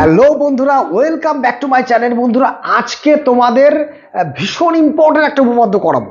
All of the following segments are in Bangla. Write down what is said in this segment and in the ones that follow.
হ্যালো বন্ধুরা welcome back to my channel বন্ধুরা আজকে তোমাদের ভীষণ ইম্পর্টেন্ট একটা উপপাদ্য করাবো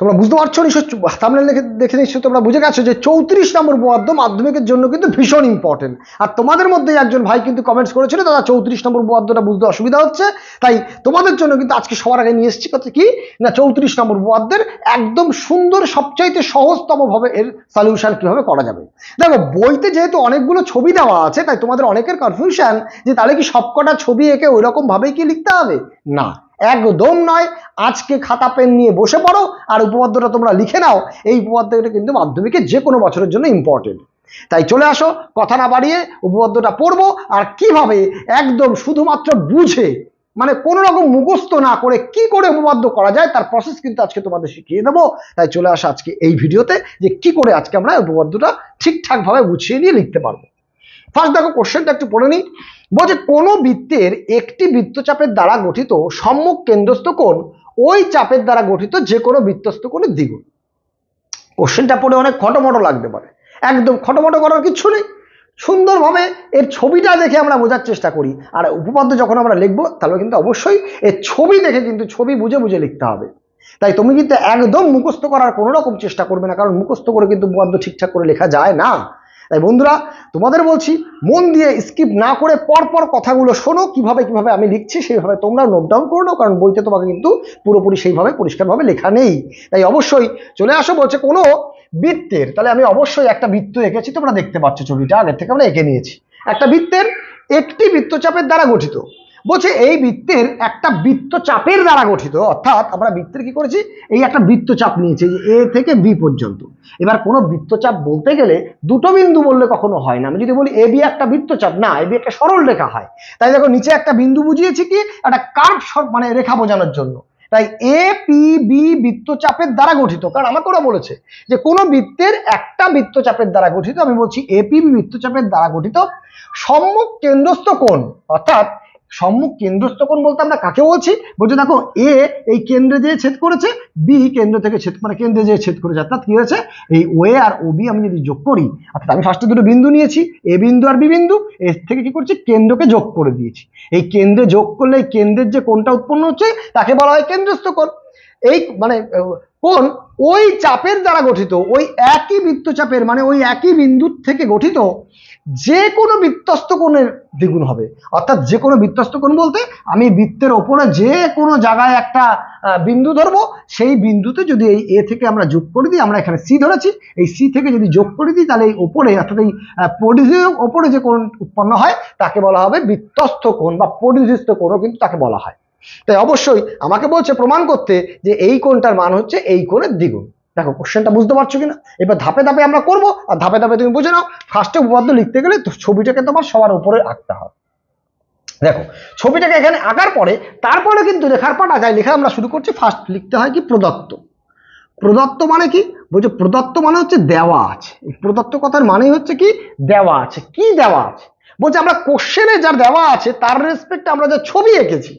তোমরা বুঝতে পারছো নিশ্চয় সামনে দেখে দেখে নিশ্চয় তোমরা বুঝে গেছো যে চৌত্রিশ নম্বর উপপাদ্য মাধ্যমিকের জন্য কিন্তু ভীষণ ইম্পর্টেন্ট আর তোমাদের মধ্যে একজন ভাই কিন্তু কমেন্টস করেছিল দাদা চৌত্রিশ নম্বর উপপাদ্যটা বুঝতে অসুবিধা হচ্ছে তাই তোমাদের জন্য কিন্তু আজকে সবার আগে নিয়ে এসেছি কথা কি না চৌত্রিশ নম্বর উপপাদ্যের একদম সুন্দর সবচাইতে সহজতমভাবে এর সলিউশন কীভাবে করা যাবে দেখো বইতে যেহেতু অনেকগুলো ছবি দেওয়া আছে তাই তোমাদের অনেকের কনফিউশন যে তাহলে কি সবকটা ছবি এঁকে ওইরকমভাবেই কি লিখতে হবে না একদম নয় আজকে খাতা পেন নিয়ে বসে পড়ো আর উপপাদ্যটা তোমরা লিখে নাও এই উপপাদ্যটা কিন্তু মাধ্যমিকে যে কোনো বছরের জন্য ইম্পর্টেন্ট তাই চলে আসো কথা না বাড়িয়ে উপপাদ্যটা পড়বো আর কিভাবে একদম শুধুমাত্র বুঝে মানে কোনো রকম মুখস্থ না করে কি করে উপপাদ্য করা যায় তার প্রসেস কিন্তু আজকে তোমাদের শিখিয়ে দেবো তাই চলে আসা আজকে এই ভিডিওতে যে কি করে আজকে আমরা উপপাদ্যটা ঠিকঠাকভাবে গুছিয়ে নিয়ে লিখতে পারবো ফার্স্ট দেখো কোশ্চেনটা একটু পড়ে নিই বলছে কোনো বৃত্তের একটি বৃত্তচাপের দ্বারা গঠিত সম্মুখ কেন্দ্রস্থ কোণ ওই চাপের দ্বারা গঠিত যে কোনো বৃত্তস্থ কোণের দ্বিগুণ কোশ্চেনটা পড়ে অনেক খটোমটো লাগতে পারে একদম খটোমটো করার কিচ্ছু নেই সুন্দরভাবে এর ছবিটা দেখে আমরা বোঝার চেষ্টা করি আর উপপাদ্য যখন আমরা লিখবো তাহলে কিন্তু অবশ্যই এর ছবি দেখে কিন্তু ছবি বুঝে বুঝে লিখতে হবে তাই তুমি কিন্তু একদম মুখস্থ করার কোনো রকম চেষ্টা করবে না কারণ মুখস্থ করে কিন্তু উপপাদ্য ঠিকঠাক করে লেখা যায় না তাই বন্ধুরা তোমাদের বলছি মন দিয়ে স্কিপ না করে পরপর কথাগুলো শোনো কিভাবে কিভাবে আমি লিখছি সেইভাবে তোমরা নোট ডাউন করে কারণ বইতে তোমাকে কিন্তু পুরোপুরি সেইভাবে পরিষ্কারভাবে লেখা নেই তাই অবশ্যই চলে আসো বলছে কোনো বৃত্তের তাহলে আমি অবশ্যই একটা বৃত্ত এঁকেছি তোমরা দেখতে পাচ্ছ ছবিটা আগের থেকে আমরা এঁকে নিয়েছি একটা বৃত্তের একটি বৃত্তচাপের দ্বারা গঠিত বলছে এই বৃত্তের একটা বৃত্ত চাপের দ্বারা গঠিত অর্থাৎ আমরা বৃত্তের কি করেছি এই একটা বৃত্তচাপ যে এ থেকে বি পর্যন্ত এবার কোনো বৃত্তচাপ বলতে গেলে দুটো বিন্দু বললে কখনো হয় না আমি যদি বলি এ বি একটা বৃত্তচাপ না এ বি একটা সরল রেখা হয় তাই দেখো নিচে একটা বিন্দু বুঝিয়েছি কি একটা কার্ভ সর মানে রেখা বোঝানোর জন্য তাই এ পি বি বৃত্তচাপের দ্বারা গঠিত কারণ আমাকে ওরা বলেছে যে কোনো বৃত্তের একটা বৃত্তচাপের দ্বারা গঠিত আমি বলছি এ পি বি বৃত্তচাপের দ্বারা গঠিত সম্মুখ কেন্দ্রস্থ কোণ অর্থাৎ সম্মুখ কেন্দ্রস্থ কোণ বলতে আমরা কাকে বলছি বলছি দেখো এ এই কেন্দ্রে দিয়ে ছেদ করেছে বি কেন্দ্র থেকে ছেদ মানে কেন্দ্রে যেয়ে ছেদ করেছে অর্থাৎ কী হয়েছে এই ও আর ও বি আমি যদি যোগ করি অর্থাৎ আমি ফার্স্টে দুটো বিন্দু নিয়েছি এ বিন্দু আর বি বিন্দু এর থেকে কি করছি কেন্দ্রকে যোগ করে দিয়েছি এই কেন্দ্রে যোগ করলে এই কেন্দ্রের যে কোণটা উৎপন্ন হচ্ছে তাকে বলা হয় কেন্দ্রস্থ কোণ এই মানে কোন ওই চাপের দ্বারা গঠিত ওই একই বৃত্তচাপের মানে ওই একই বিন্দুর থেকে গঠিত যে কোনো বিত্তস্ত কোণের দ্বিগুণ হবে অর্থাৎ যে কোনো বিত্তস্ত কোণ বলতে আমি বৃত্তের ওপরে যে কোনো জায়গায় একটা বিন্দু ধরব সেই বিন্দুতে যদি এই এ থেকে আমরা যোগ করে দিই আমরা এখানে সি ধরেছি এই সি থেকে যদি যোগ করে দিই তাহলে এই ওপরে অর্থাৎ এই পরিধির ওপরে যে কোণ উৎপন্ন হয় তাকে বলা হবে বিত্তস্ত কোণ বা পরিধিস্ত কোণও কিন্তু তাকে বলা হয় তাই অবশ্যই আমাকে বলছে প্রমাণ করতে যে এই কোণটার মান হচ্ছে এই কোণের দ্বিগুণ দেখো কোশ্চেনটা বুঝতে পারছো কিনা এবার ধাপে ধাপে আমরা করব আর ধাপে ধাপে তুমি বুঝে নাও ফার্স্টে উপপাদ্য লিখতে গেলে ছবিটাকে তোমার সবার উপরে আঁকতে হবে দেখো ছবিটাকে এখানে আঁকার পরে তারপরে কিন্তু লেখার পাটা যায় লেখা আমরা শুরু করছি ফার্স্ট লিখতে হয় কি প্রদত্ত প্রদত্ত মানে কি বলছে প্রদত্ত মানে হচ্ছে দেওয়া আছে প্রদত্ত কথার মানে হচ্ছে কি দেওয়া আছে কি দেওয়া আছে বলছে আমরা কোশ্চেনে যার দেওয়া আছে তার রেসপেক্টে আমরা যে ছবি এঁকেছি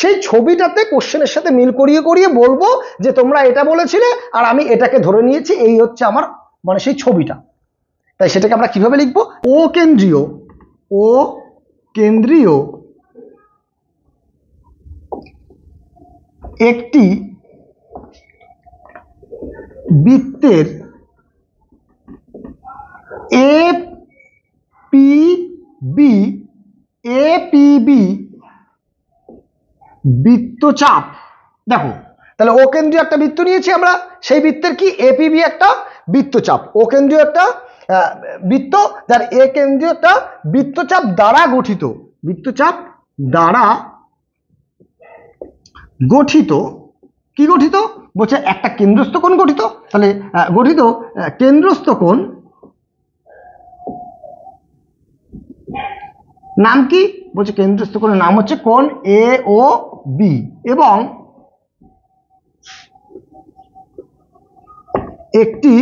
সেই ছবিটাতে কোশ্চেনের সাথে মিল করিয়ে করিয়ে বলবো যে তোমরা এটা বলেছিলে আর আমি এটাকে ধরে নিয়েছি এই হচ্ছে আমার মানে সেই ছবিটা তাই সেটাকে আমরা কিভাবে লিখব ও কেন্দ্রীয় ও কেন্দ্রীয় একটি বৃত্তের এ বৃত্তচাপ দেখো তাহলে কেন্দ্রীয় একটা বৃত্ত নিয়েছি আমরা সেই বৃত্তের কি এপিবি একটা বৃত্তচাপ কেন্দ্রীয় একটা বৃত্ত যার এ কেন্দ্রীয় একটা বৃত্তচাপ দ্বারা গঠিত বৃত্তচাপ দ্বারা গঠিত কি গঠিত বলছে একটা কেন্দ্রস্থ কোণ গঠিত তাহলে গঠিত কেন্দ্রস্থ কোণ নাম কি বলছে কেন্দ্রস্থ কোণের নাম হচ্ছে কোন এ ও বি এবং একটি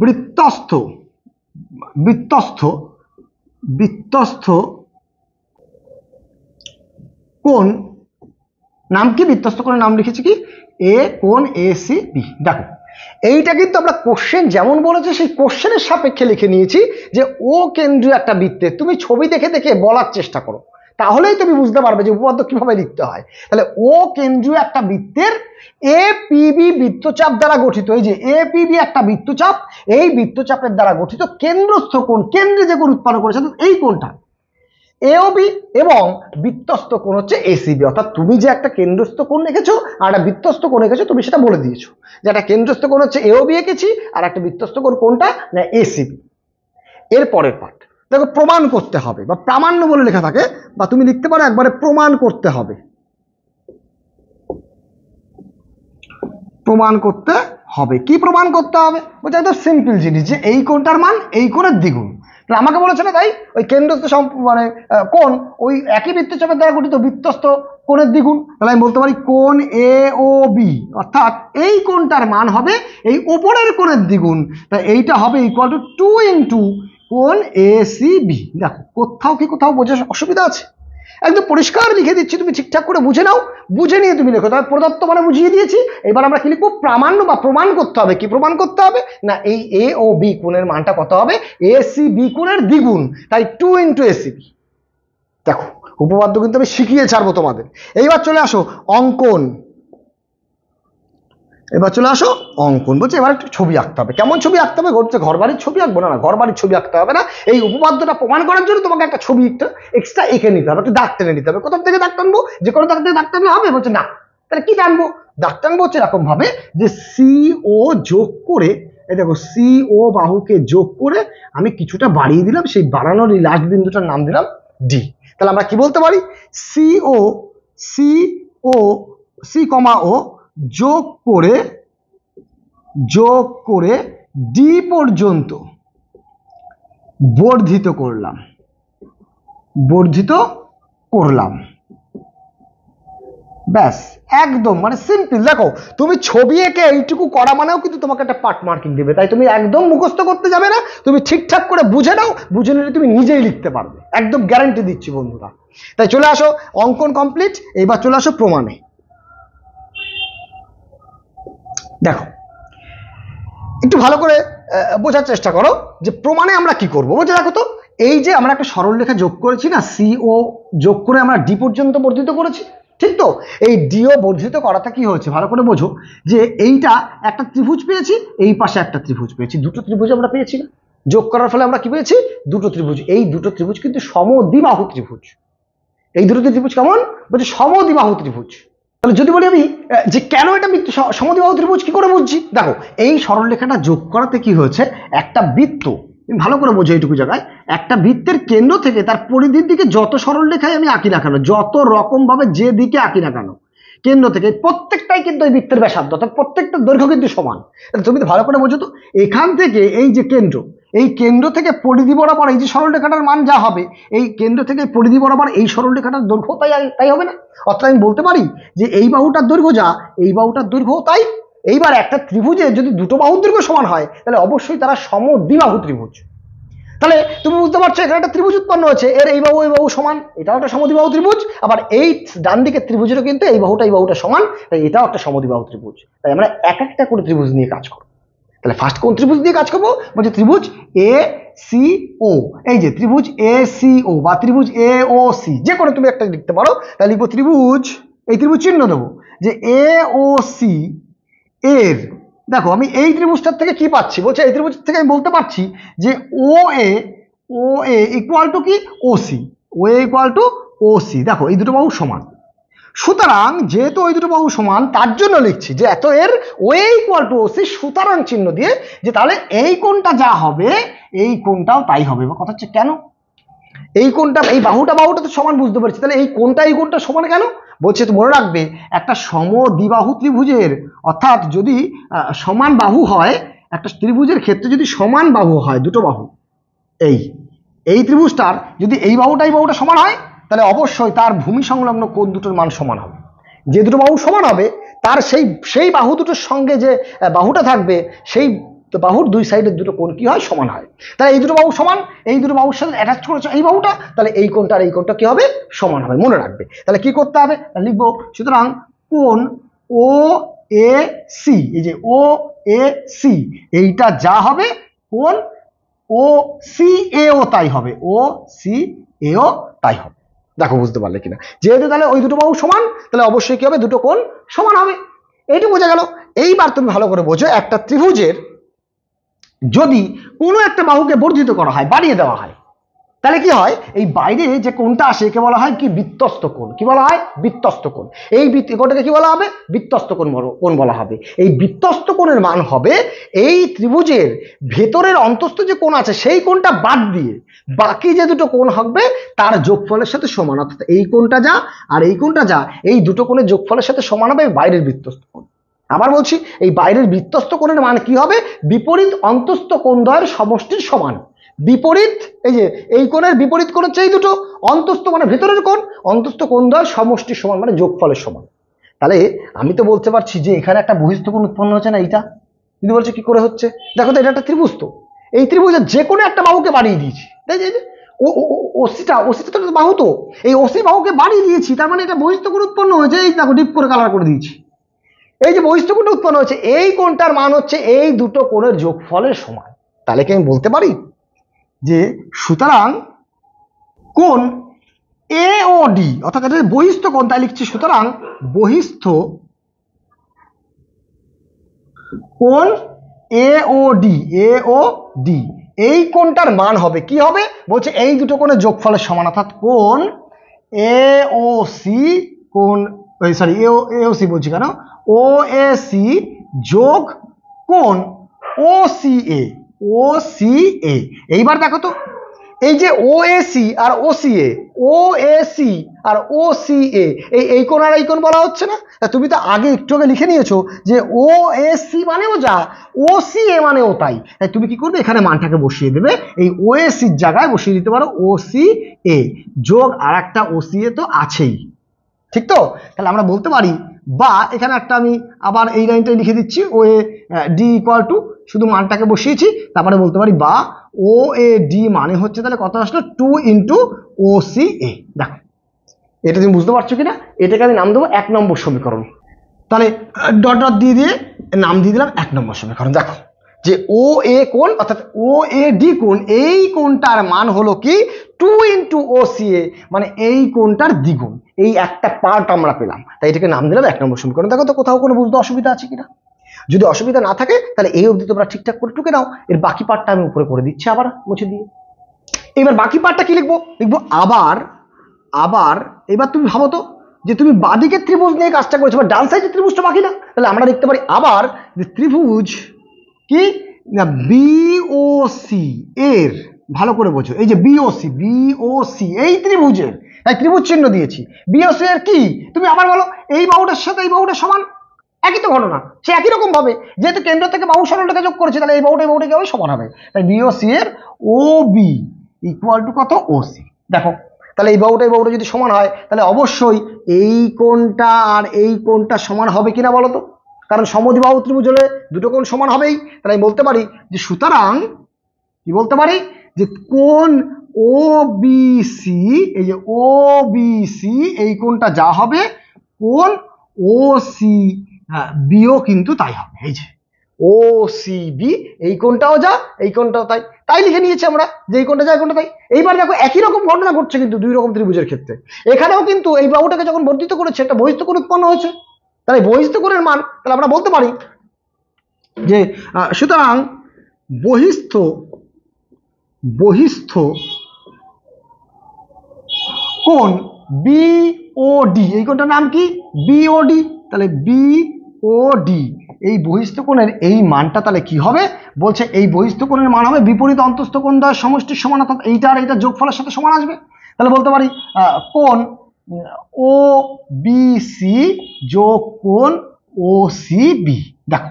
বৃত্তস্থ বৃত্তস্থ বৃত্তস্থ কোন নাম কি বৃত্তস্থ কোন নাম লিখেছি কি এ কোন এ সি বি দেখো এইটা কিন্তু আমরা কোশ্চেন যেমন বলেছি সেই কোশ্চেনের সাপেক্ষে লিখে নিয়েছি যে ও কেন্দ্রীয় একটা বৃত্তে তুমি ছবি দেখে দেখে বলার চেষ্টা করো তাহলেই তুমি বুঝতে পারবে যে উপপাদ্য কিভাবে লিখতে হয় তাহলে ও কেন্দ্রীয় একটা বৃত্তের এ পিবি বৃত্তচাপ দ্বারা গঠিত এই যে এ পিবি একটা বৃত্তচাপ এই বৃত্তচাপের দ্বারা গঠিত কেন্দ্রস্থ কোন কেন্দ্রে যে কোন উৎপন্ন করেছে এই কোনটা এওবি এবং বৃত্তস্থ কোন হচ্ছে এসিবি অর্থাৎ তুমি যে একটা কেন্দ্রস্থ কোন এঁকেছো আর একটা বৃত্তস্থ কোন এঁকেছো তুমি সেটা বলে দিয়েছো যে একটা কেন্দ্রস্থ কোন হচ্ছে এওবি এঁকেছি আর একটা বৃত্তস্থ কোণ কোনটা না এসিবি এর পরের পার্ট দেখো প্রমাণ করতে হবে বা প্রামাণ্য বলে লেখা থাকে বা তুমি লিখতে পারো একবারে প্রমাণ করতে হবে প্রমাণ করতে হবে কি প্রমাণ করতে হবে বলছে একদম সিম্পল জিনিস যে এই কোণটার মান এই কোণের দ্বিগুণ তাহলে আমাকে বলেছে না তাই ওই কেন্দ্রস্থ মানে কোন ওই একই বৃত্তচাপের দ্বারা গঠিত বৃত্তস্থ কোণের দ্বিগুণ তাহলে আমি বলতে পারি কোন এ ও বি অর্থাৎ এই কোণটার মান হবে এই ওপরের কোণের দ্বিগুণ তাই এইটা হবে ইকুয়াল টু টু ইন্টু কোন এ সি বি দেখো কোথাও কি কোথাও বোঝার অসুবিধা আছে একদম পরিষ্কার লিখে দিচ্ছি তুমি ঠিকঠাক করে বুঝে নাও বুঝে নিয়ে তুমি লেখো তবে প্রদত্ত মানে বুঝিয়ে দিয়েছি এবার আমরা কি লিখবো প্রামাণ্য বা প্রমাণ করতে হবে কি প্রমাণ করতে হবে না এই এ ও বি কোণের মানটা কত হবে এ সি বি কোণের দ্বিগুণ তাই two into A C B দেখো উপপাদ্য কিন্তু আমি শিখিয়ে ছাড়বো তোমাদের এইবার চলে আসো অঙ্কন এবার চলে আসো অঙ্কন বলছে এবার একটু ছবি আঁকতে হবে কেমন ছবি আঁকতে হবে হচ্ছে ঘর বাড়ির ছবি আঁকবো না ঘর বাড়ির ছবি আঁকতে হবে না এই উপপাদ্যটা প্রমাণ করার জন্য তোমাকে একটা ছবি এক্সট্রা এঁকে নিতে হবে একটু দাগ টেনে নিতে হবে কোথাও থেকে দাগ টানবো যে কোনো দাগ থেকে দাগ টানলে হবে বলছে না তাহলে কি টানবো দাগ টানবো হচ্ছে এরকমভাবে যে সি ও যোগ করে এই দেখো সি ও বাহুকে যোগ করে আমি কিছুটা বাড়িয়ে দিলাম সেই বাড়ানোর এই লাস্ট বিন্দুটার নাম দিলাম ডি তাহলে আমরা কি বলতে পারি C O C O C comma O যোগ করে যোগ করে ডি পর্যন্ত বর্ধিত করলাম বর্ধিত করলাম ব্যাস একদম মানে সিম্পল দেখো তুমি ছবি এঁকে এইটুকু করা মানেও কিন্তু তোমাকে একটা পার্ট মার্কিং দেবে তাই তুমি একদম মুখস্থ করতে যাবে না তুমি ঠিকঠাক করে বুঝে নাও বুঝে নিলে তুমি নিজেই লিখতে পারবে একদম গ্যারান্টি দিচ্ছি বন্ধুরা তাই চলে আসো অঙ্কন কমপ্লিট এইবার চলে আসো প্রমাণে দেখো একটু ভালো করে বোঝার চেষ্টা করো যে প্রমাণে আমরা কি করব বুঝে দেখো তো এই যে আমরা একটা সরলরেখা যোগ করেছি না সিও যোগ করে আমরা ডি পর্যন্ত বর্ধিত করেছি ঠিক তো এই ডিও বর্ধিত করাটা কি হয়েছে ভালো করে বোঝো যে এইটা একটা ত্রিভুজ পেয়েছি এই পাশে একটা ত্রিভুজ পেয়েছি দুটো ত্রিভুজ আমরা পেয়েছি না যোগ করার ফলে আমরা কি পেয়েছি দুটো ত্রিভুজ এই দুটো ত্রিভুজ কিন্তু সমদ্বিবাহু ত্রিভুজ এই দুটো ত্রিভুজ কেমন বলছে সমদ্বিবাহু ত্রিভুজ তাহলে যদি বলি আমি যে কেন এটা বৃত্ত সমদিবাহু ত্রিভুজ কী করে বুঝছি দেখো এই সরলরেখাটা যোগ করাতে কি হয়েছে একটা বৃত্ত ভালো করে বোঝো এইটুকু জায়গায় একটা বৃত্তের কেন্দ্র থেকে তার পরিধির দিকে যত সরলরেখায় আমি আঁকি না কেন যত রকমভাবে যে দিকে আঁকি না কেন কেন্দ্র থেকে প্রত্যেকটাই কিন্তু এই বৃত্তের ব্যাসার্ধ অর্থাৎ প্রত্যেকটা দৈর্ঘ্য কিন্তু সমান তুমি ভালো করে বোঝো তো এখান থেকে এই যে কেন্দ্র এই কেন্দ্র থেকে পরিধি বরাবর এই যে সরলরেখাটার মান যা হবে এই কেন্দ্র থেকে পরিধি বরাবর এই সরলরেখাটার দৈর্ঘ্য তাই তাই হবে না অর্থাৎ আমি বলতে পারি যে এই বাহুটার দৈর্ঘ্য যা এই বাহুটার দৈর্ঘ্য তাই এইবার একটা ত্রিভুজে যদি দুটো বাহুর দৈর্ঘ্য সমান হয় তাহলে অবশ্যই তারা সম দ্বিবাহু ত্রিভুজ তাহলে তুমি বুঝতে পারছো এখানে একটা ত্রিভুজ উৎপন্ন হয়েছে এর এই বাহু এই বাহু সমান এটাও একটা বাহু ত্রিভুজ আবার এই ডান দিকের ত্রিভুজেরও কিন্তু এই বাহুটা এই বাহুটা সমান তাই এটাও একটা সমদ্বিবাহু ত্রিভুজ তাই আমরা এক একটা করে ত্রিভুজ নিয়ে কাজ করব তাহলে ফার্স্ট কোন ত্রিভুজ দিয়ে কাজ করবো বলছে ত্রিভুজ এ সি ও এই যে ত্রিভুজ এ সি ও বা ত্রিভুজ এ ও সি যে কোনো তুমি একটা লিখতে পারো তাহলে লিখবো ত্রিভুজ এই ত্রিভুজ চিহ্ন দেবো যে এ ও সি এর দেখো আমি এই ত্রিভুজটার থেকে কি পাচ্ছি বলছে এই ত্রিভুজ থেকে আমি বলতে পারছি যে O A O A equal to কি C O A equal to C দেখো এই দুটো বাহু সমান সুতরাং যেহেতু ওই দুটো বাহু সমান তার জন্য লিখছি যে এত এর ওই ইকুয়াল টু ওসি সুতরাং চিহ্ন দিয়ে যে তাহলে এই কোণটা যা হবে এই কোণটাও তাই হবে বা কথা হচ্ছে কেন এই কোণটা এই বাহুটা বাহুটা তো সমান বুঝতে পারছি তাহলে এই কোণটা এই কোণটা সমান কেন বলছে তো মনে রাখবে একটা সম দ্বিবাহু ত্রিভুজের অর্থাৎ যদি সমান বাহু হয় একটা ত্রিভুজের ক্ষেত্রে যদি সমান বাহু হয় দুটো বাহু এই এই ত্রিভুজটার যদি এই বাহুটা এই বাহুটা সমান হয় তাহলে অবশ্যই তার ভূমি সংলগ্ন কোন দুটোর মান সমান হবে যে দুটো বাহু সমান হবে তার সেই সেই বাহু দুটোর সঙ্গে যে বাহুটা থাকবে সেই বাহুর দুই সাইডের দুটো কোণ কী হয় সমান হয় তাহলে এই দুটো বাহু সমান এই দুটো বাহুর সাথে অ্যাটাচ করেছে এই বাহুটা তাহলে এই কোণটা আর এই কোণটা কী হবে সমান হবে মনে রাখবে তাহলে কি করতে হবে লিখবো সুতরাং কোন ও এ সি এই যে ও এ সি এইটা যা হবে কোন ও সি এও তাই হবে ও সি এও তাই হবে দেখো বুঝতে পারলে কিনা যেহেতু তাহলে ওই দুটো বাহু সমান তাহলে অবশ্যই কী হবে দুটো কোণ সমান হবে এইটি বোঝা গেল এইবার তুমি ভালো করে বোঝো একটা ত্রিভুজের যদি কোনো একটা বাহুকে বর্ধিত করা হয় বাড়িয়ে দেওয়া হয় তাহলে কি হয় এই বাইরে যে কোনটা আসে একে বলা হয় কি বিত্তস্ত কোণ কি বলা হয় বিত্তস্ত কোণ এই কোনটাকে কি বলা হবে বিত্তস্ত কোন কোন বলা হবে এই বিত্তস্ত কোণের মান হবে এই ত্রিভুজের ভেতরের অন্তস্থ যে কোন আছে সেই কোনটা বাদ দিয়ে বাকি যে দুটো কোণ হবে তার যোগফলের সাথে সমান অর্থাৎ এই কোনটা যা আর এই কোনটা যা এই দুটো কোণের যোগফলের সাথে সমান হবে বাইরের বিত্তস্ত কোণ আবার বলছি এই বাইরের বিত্তস্ত কোণের মান কি হবে বিপরীত অন্তস্থ কোণ দ্বয়ের সমষ্টির সমান বিপরীত এই যে এই কোণের বিপরীত কোণ হচ্ছে এই দুটো অন্তস্থ মানে ভেতরের কোণ অন্তস্থ কোণ দ্বয় সমষ্টির সমান মানে যোগফলের সমান তাহলে আমি তো বলতে পারছি যে এখানে একটা বহিস্থ কোণ উৎপন্ন হচ্ছে না এইটা কিন্তু বলছে কি করে হচ্ছে দেখো তো এটা একটা ত্রিভুজ তো এই ত্রিভুজের যে কোনো একটা বাহুকে বাড়িয়ে দিয়েছি তাই যে ওসিটা ওসিটা তো বাহু তো এই ওসি বাহুকে বাড়িয়ে দিয়েছি তার মানে এটা বহিস্থ কোণ উৎপন্ন হয়েছে এই দেখো ডিপ করে কালার করে দিয়েছি এই যে বহিষ্ঠ কোণটা উৎপন্ন হয়েছে এই কোণটার মান হচ্ছে এই দুটো কোণের যোগফলের সমান তাহলে কি আমি বলতে পারি যে সুতরাং কোন এ ও ডি অর্থাৎ এটা বহিস্থ কোন তাই লিখছি সুতরাং বহিস্থ কোন A O D A O D এই কোনটার মান হবে কি হবে বলছে এই দুটো কোণের যোগফলের সমান অর্থাৎ কোন এ ও সি কোন সরি এ ও সি বলছি কেন ও এ সি যোগ কোন ও সি এ ও সি এ এইবার দেখো তো এই যে ও এসি আর O C A O AC আর ও সি এ এই এই কোন আর এই কোন বলা হচ্ছে না তুমি তো আগে একটু আগে লিখে নিয়েছো যে ও এসি মানেও যা ও সি এ মানেও তাই তাই তুমি কি করবে এখানে মানটাকে বসিয়ে দেবে এই ও এসির জায়গায় বসিয়ে দিতে পারো ও সি এ যোগ আর একটা ও সি এ তো আছেই ঠিক তো তাহলে আমরা বলতে পারি বা এখানে একটা আমি আবার এই লাইনটাই লিখে দিচ্ছি O A D equal to শুধু মানটাকে বসিয়েছি তারপরে বলতে পারি বা ও এ ডি মানে হচ্ছে তাহলে কত আসলো two into O C A দেখো এটা তুমি বুঝতে পারছো কিনা এটাকে আমি নাম দেবো এক নম্বর সমীকরণ তাহলে ডট ডট দিয়ে দিয়ে নাম দিয়ে দিলাম এক নম্বর সমীকরণ দেখো যে ও এ কোন অর্থাৎ ও এ ডি কোন এই কোনটার মান হলো কি two into O C A মানে এই কোনটার দ্বিগুণ এই একটা পার্ট আমরা পেলাম তাই এটাকে নাম দিলাম এক নম্বর সমীকরণ দেখো তো কোথাও কোনো বুঝতে অসুবিধা আছে কিনা যদি অসুবিধা না থাকে তাহলে এই অবধি তোমরা ঠিকঠাক করে টুকে নাও এর বাকি পার্টটা আমি উপরে করে দিচ্ছি আবার মুছে দিয়ে এবার বাকি পার্টটা কি লিখবো লিখবো আবার আবার এবার তুমি ভাবো তো যে তুমি বাদিকের ত্রিভুজ নিয়ে কাজটা করেছো বা ডান সাইডের ত্রিভুজটা বাকি না তাহলে আমরা দেখতে পারি আবার যে ত্রিভুজ কি না বিওসি এর ভালো করে বোঝো এই যে বিওসি বিওসি এই ত্রিভুজের তাই ত্রিভুজ চিহ্ন দিয়েছি বিওসি এর কি তুমি আবার বলো এই বাহুটার সাথে এই বাহুটা সমান একই তো ঘটনা সে একই রকম ভাবে যেহেতু কেন্দ্র থেকে বাহু সরলটাকে যোগ করেছে তাহলে এই বাহুটা এই বাহুটা কি হবে সমান হবে তাই বিওসি এর ও বি ইকুয়াল টু কত ওসি দেখো তাহলে এই বাহুটা এই বাহুটা যদি সমান হয় তাহলে অবশ্যই এই কোনটা আর এই কোনটা সমান হবে কিনা বলো তো কারণ সমদিবাহু ত্রিভুজ হলে দুটো কোণ সমান হবেই তাই বলতে পারি যে সুতরাং কি বলতে পারি যে কোন ও বিসি এই যে ও বিসি এই কোনটা যা হবে কোন ও সি বিও কিন্তু তাই হবে এই যে ও সি বি এই কোনটাও যা এই কোনটাও তাই তাই লিখে নিয়েছি আমরা যে এই কোনটা যা এই কোনটা তাই এইবার দেখো একই রকম ঘটনা ঘটছে কিন্তু দুই রকম ত্রিভুজের ক্ষেত্রে এখানেও কিন্তু এই বাহুটাকে যখন বর্ধিত করেছে একটা বহিষ্ঠ কোণ উৎপন্ন হয়েছে তাহলে বহিস্থ গুণের মান তাহলে আমরা বলতে পারি যে সুতরাং বহিস্থ বহিস্থ কোন বিওডি এই কোনটার নাম কি বিওডি তাহলে বিওডি এই বহিস্থ কোণের এই মানটা তাহলে কি হবে বলছে এই বহিস্থ কোণের মান হবে বিপরীত অন্তঃস্থ কোণ দ্বয় সমষ্টির সমান অর্থাৎ এইটা আর এইটা যোগফলের সাথে সমান আসবে তাহলে বলতে পারি কোন ও বিসি যোগ কোন ও বি দেখো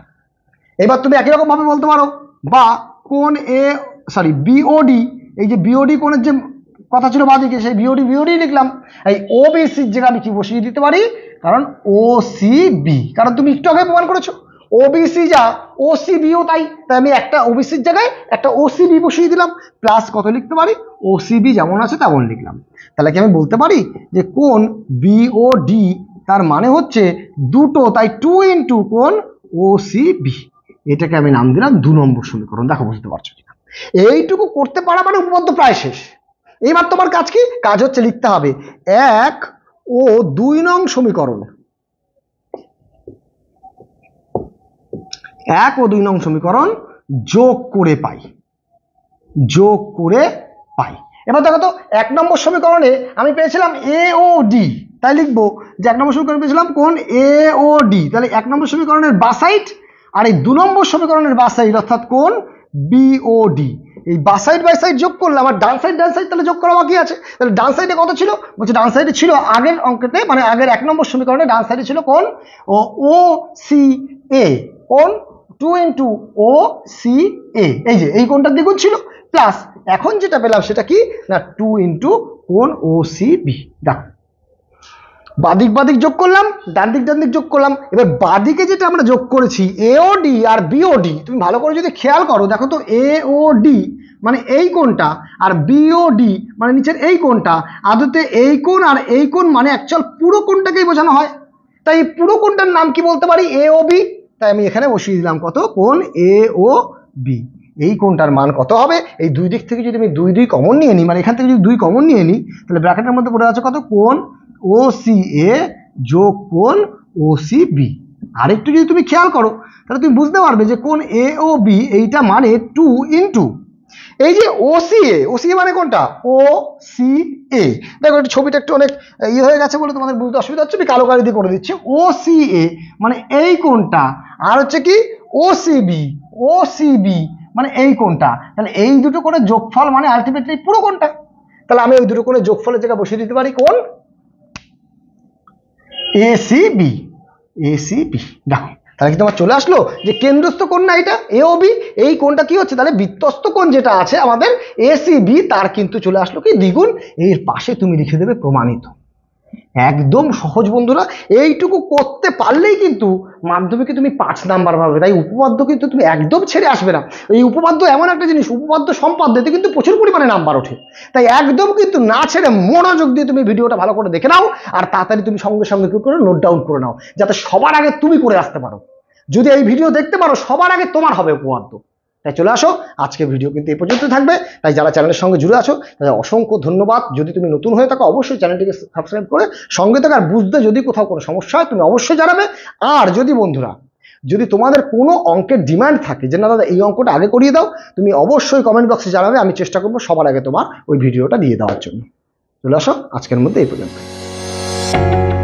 এবার তুমি একই রকমভাবে বলতে পারো বা কোন এ সরি বিওডি এই যে বিওডি কোন যে কথা ছিল বাদিকে সেই বিওডি বিওডি লিখলাম এই ও বিসির জায়গায় আমি কি বসিয়ে দিতে পারি কারণ ও সি বি কারণ তুমি একটু আগে প্রমাণ করেছো ওবিসি যা ওসিবিও তাই তাই আমি একটা ওবিসির জায়গায় একটা ওসিবি বসিয়ে দিলাম প্লাস কত লিখতে পারি ওসিবি যেমন আছে তেমন লিখলাম তাহলে কি আমি বলতে পারি যে কোন বিওডি তার মানে হচ্ছে দুটো তাই টু ইন্টু কোন ওসিবি এটাকে আমি নাম দিলাম দু নম্বর সমীকরণ দেখো বুঝতে পারছো কিনা এইটুকু করতে পারা মানে উপপাদ্য প্রায় শেষ এইবার তোমার কাজ কি কাজ হচ্ছে লিখতে হবে এক ও দুই নং সমীকরণ এক ও দুই নং সমীকরণ যোগ করে পাই যোগ করে পাই এবার দেখো তো এক নম্বর সমীকরণে আমি পেয়েছিলাম এ ও ডি তাই লিখবো যে এক নম্বর সমীকরণ পেয়েছিলাম কোন এ ও ডি তাহলে এক নম্বর সমীকরণের বাসাইট আর এই দু নম্বর সমীকরণের বাসাইট অর্থাৎ কোন ডি এই বা সাইড বাই সাইড যোগ করলাম আর ডান সাইড ডান সাইড তাহলে যোগ করা বাকি আছে তাহলে ডান সাইডে কত ছিল বলছে ডান সাইডে ছিল আগের অঙ্কেতে মানে আগের এক নম্বর সমীকরণে ডান সাইডে ছিল কোন ও সি এ কোন two into O C A এই যে এই কোনটার দ্বিগুণ ছিল প্লাস এখন যেটা পেলাম সেটা কি না টু ইন্টু কোন ও সি বি দেখো বাদিক বাদিক যোগ করলাম ডান দিক ডান দিক যোগ করলাম এবার বাদিকে যেটা আমরা যোগ করেছি এওডি আর বিওডি তুমি ভালো করে যদি খেয়াল করো দেখো তো এওডি মানে এই কোনটা আর বিওডি মানে নিচের এই কোনটা আদতে এই কোণ আর এই কোন মানে অ্যাকচুয়াল পুরো কোনটাকেই বোঝানো হয় তাই পুরো কোনটার নাম কি বলতে পারি বি তাই আমি এখানে বসিয়ে দিলাম কত কোন এ ও বি এই কোনটার মান কত হবে এই দুই দিক থেকে যদি আমি দুই দুই কমন নিয়ে নিই মানে এখান থেকে যদি দুই কমন নিয়ে নিই তাহলে ব্র্যাকেটের মধ্যে পড়ে আছে কত কোন ও সি এ যোগ কোন ও সি বি আরেকটু যদি তুমি খেয়াল করো তাহলে তুমি বুঝতে পারবে যে কোন এ ও বি এইটা মানে টু ইন্টু এই যে ওসিএ ওসিএ মানে কোনটা ও সি এ দেখো একটু ছবিটা একটু অনেক ইয়ে হয়ে গেছে বলে তোমাদের বুঝতে অসুবিধা হচ্ছে আমি কালো কালি দিয়ে করে দিচ্ছি ও সি এ মানে এই কোনটা আর হচ্ছে কি ও সিবি ও সিবি মানে এই কোনটা তাহলে এই দুটো করে যোগফল মানে আলটিমেটলি পুরো কোনটা তাহলে আমি ওই দুটো করে যোগফলের জায়গায় বসিয়ে দিতে পারি কোন এসিবি এসিবি দেখো তাহলে কি তোমার চলে আসলো যে কেন্দ্রস্থ কোণ না এটা এ ও বি এই কোনটা কি হচ্ছে তাহলে বৃত্তস্থ কোণ যেটা আছে আমাদের বি তার কিন্তু চলে আসলো কি দ্বিগুণ এর পাশে তুমি লিখে দেবে প্রমাণিত একদম সহজ বন্ধুরা এইটুকু করতে পারলেই কিন্তু মাধ্যমিকে তুমি পাঁচ নাম্বার পাবে তাই উপপাদ্য কিন্তু তুমি একদম ছেড়ে আসবে না এই উপপাদ্য এমন একটা জিনিস উপপাদ্য সম্পাদ্য কিন্তু প্রচুর পরিমাণে নাম্বার ওঠে তাই একদম কিন্তু না ছেড়ে মনোযোগ দিয়ে তুমি ভিডিওটা ভালো করে দেখে নাও আর তাড়াতাড়ি তুমি সঙ্গে সঙ্গে কি করে নোট ডাউন করে নাও যাতে সবার আগে তুমি করে আসতে পারো যদি এই ভিডিও দেখতে পারো সবার আগে তোমার হবে উপপাদ্য তাই চলে আসো আজকে ভিডিও কিন্তু এই পর্যন্ত থাকবে তাই যারা চ্যানেলের সঙ্গে জুড়ে আছো তাদের অসংখ্য ধন্যবাদ যদি তুমি নতুন হয়ে থাকো অবশ্যই চ্যানেলটিকে সাবস্ক্রাইব করে সঙ্গে থাকার বুঝতে যদি কোথাও কোনো সমস্যা হয় তুমি অবশ্যই জানাবে আর যদি বন্ধুরা যদি তোমাদের কোনো অঙ্কের ডিমান্ড থাকে যে না দাদা এই অঙ্কটা আগে করিয়ে দাও তুমি অবশ্যই কমেন্ট বক্সে জানাবে আমি চেষ্টা করবো সবার আগে তোমার ওই ভিডিওটা দিয়ে দেওয়ার জন্য চলে আসো আজকের মধ্যে এই পর্যন্ত